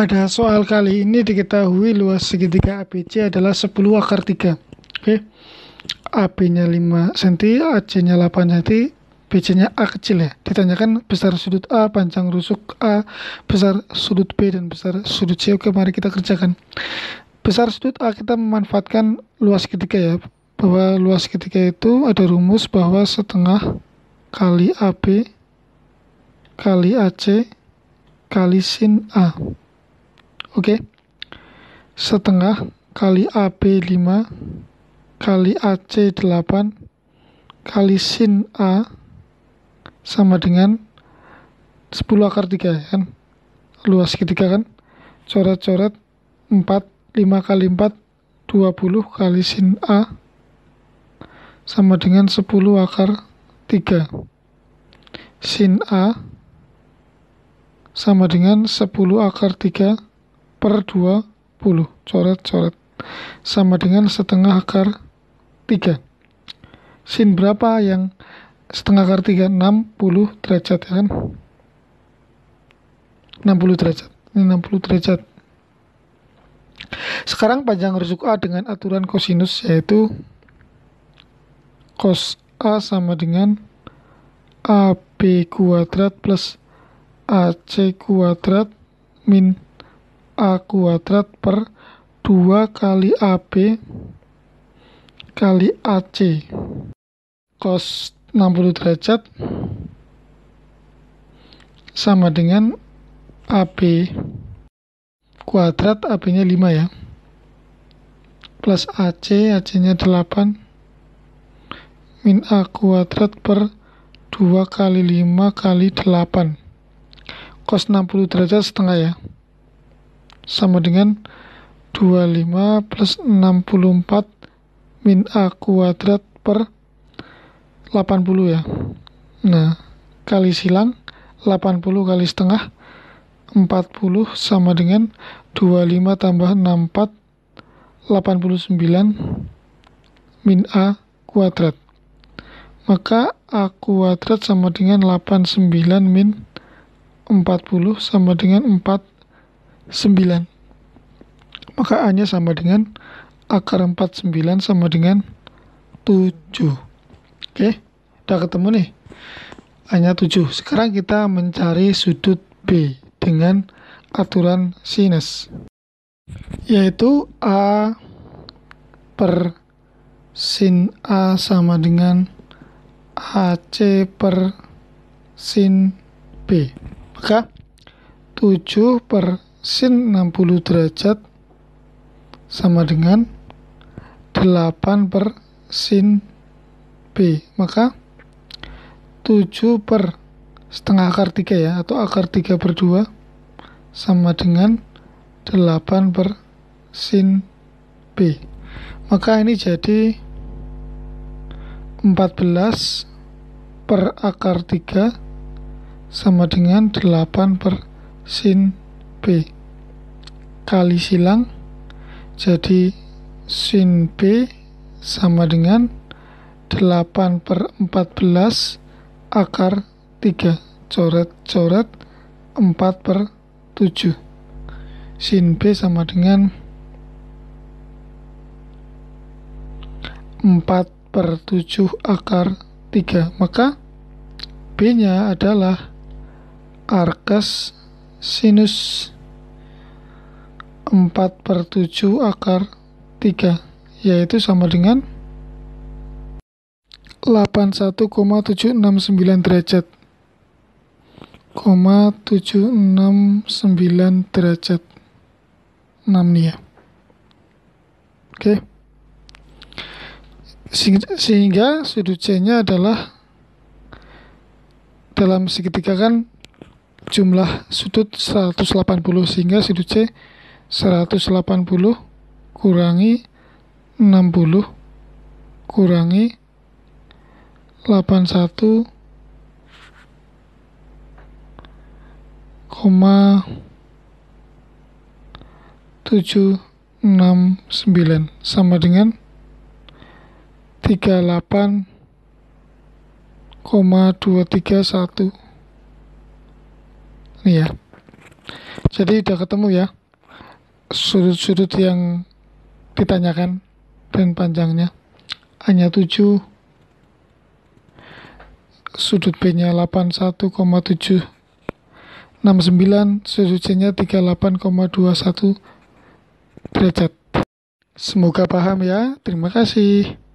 Pada soal kali ini diketahui luas segitiga ABC adalah 10 akar 3. Oke. Okay? AB-nya 5 cm, AC-nya 8 cm, BC-nya A kecil ya. Ditanyakan besar sudut A, panjang rusuk A, besar sudut B, dan besar sudut C. Oke, mari kita kerjakan. Besar sudut A kita memanfaatkan luas segitiga ya. Bahwa luas segitiga itu ada rumus bahwa setengah kali AB kali AC kali sin A. Oke. Okay. Setengah kali AB 5 kali AC 8 kali sin A sama dengan 10 akar 3 ya kan. Luas ketiga kan. Coret-coret 4 5 kali 4 20 kali sin A sama dengan 10 akar 3 sin A sama dengan 10 akar 3 per 20 coret-coret sama dengan setengah akar 3 sin berapa yang setengah akar 3 60 derajat ya kan 60 derajat ini 60 derajat sekarang panjang rusuk A dengan aturan kosinus yaitu cos A sama dengan AB kuadrat plus AC kuadrat min A kuadrat per 2 kali AB kali AC cos 60 derajat sama dengan AB kuadrat AB-nya 5 ya plus AC AC-nya 8 min A kuadrat per 2 kali 5 kali 8 cos 60 derajat setengah ya sama dengan 25 plus 64 min A kuadrat per 80 ya. Nah, kali silang 80 kali setengah 40 sama dengan 25 tambah 64 89 min A kuadrat. Maka A kuadrat sama dengan 89 min 40 sama dengan 4 9. Maka A-nya sama dengan akar 49 sama dengan 7. Oke, okay? udah ketemu nih. A-nya 7. Sekarang kita mencari sudut B dengan aturan sinus. Yaitu A per sin A sama dengan AC per sin B. Maka 7 per sin 60 derajat sama dengan 8 per sin B. Maka 7 per setengah akar 3 ya, atau akar 3 per 2 sama dengan 8 per sin B. Maka ini jadi 14 per akar 3 sama dengan 8 per sin B. B kali silang jadi sin B sama dengan 8 per 14 akar 3 coret-coret 4 per 7 sin B sama dengan 4 per 7 akar 3 maka B nya adalah arkes sinus 4 per 7 akar 3 yaitu sama dengan 81,769 derajat 0,769 derajat 6 nih ya oke okay. sehingga sudut C nya adalah dalam segitiga kan jumlah sudut 180 sehingga sudut C 180 kurangi 60 kurangi 81 koma 769 sama dengan 38,231 Nih ya, Jadi udah ketemu ya sudut-sudut yang ditanyakan dan panjangnya hanya 7 sudut B nya 81,769 sudut C nya 38,21 derajat semoga paham ya terima kasih